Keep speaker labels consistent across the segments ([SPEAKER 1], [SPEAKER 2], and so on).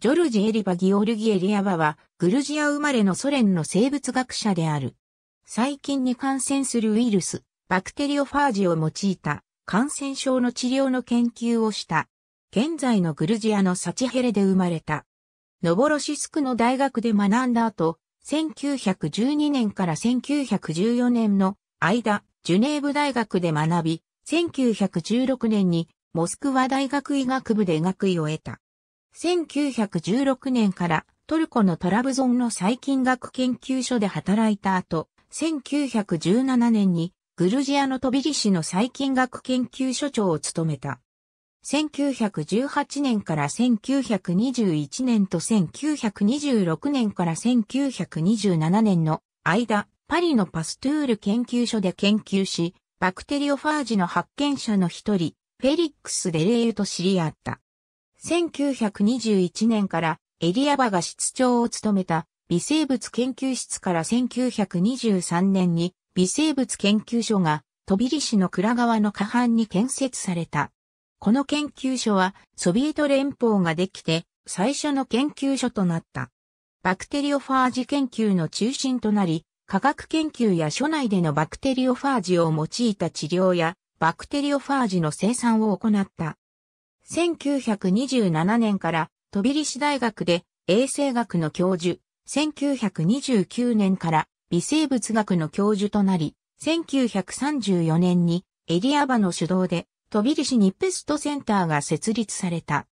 [SPEAKER 1] ジョルジ・エリバ・ギオルギ・エリアバは、グルジア生まれのソ連の生物学者である。細菌に感染するウイルス、バクテリオファージを用いた感染症の治療の研究をした。現在のグルジアのサチヘレで生まれた。ノボロシスクの大学で学んだ後、1912年から1914年の間、ジュネーブ大学で学び、1916年にモスクワ大学医学部で学位を得た。1916年からトルコのトラブゾンの細菌学研究所で働いた後、1917年にグルジアのトビリシの細菌学研究所長を務めた。1918年から1921年と1926年から1927年の間、パリのパストゥール研究所で研究し、バクテリオファージの発見者の一人、フェリックス・デレーユと知り合った。1921年からエリアバが室長を務めた微生物研究室から1923年に微生物研究所が飛びり市の倉川の下半に建設された。この研究所はソビエト連邦ができて最初の研究所となった。バクテリオファージ研究の中心となり、科学研究や所内でのバクテリオファージを用いた治療やバクテリオファージの生産を行った。1927年から飛びシ大学で衛生学の教授、1929年から微生物学の教授となり、1934年にエリアバの主導で飛びシにペストセンターが設立された。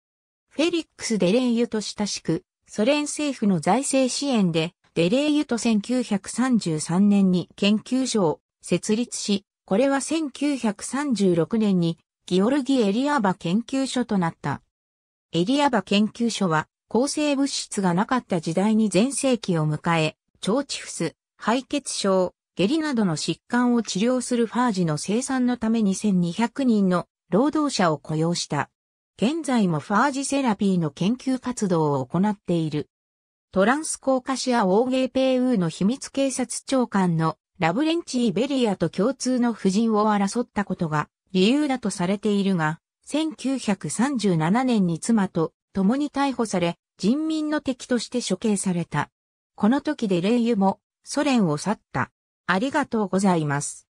[SPEAKER 1] フェリックス・デレイユと親しく、ソ連政府の財政支援で、デレイユと1933年に研究所を設立し、これは1936年にギオルギ・エリアバ研究所となった。エリアバ研究所は、抗生物質がなかった時代に前世紀を迎え、腸チフス、敗血症、下痢などの疾患を治療するファージの生産のため2200人の労働者を雇用した。現在もファージセラピーの研究活動を行っている。トランスコーカシア王ゲーペーウーの秘密警察長官のラブレンチ・イベリアと共通の夫人を争ったことが理由だとされているが、1937年に妻と共に逮捕され、人民の敵として処刑された。この時で霊油もソ連を去った。ありがとうございます。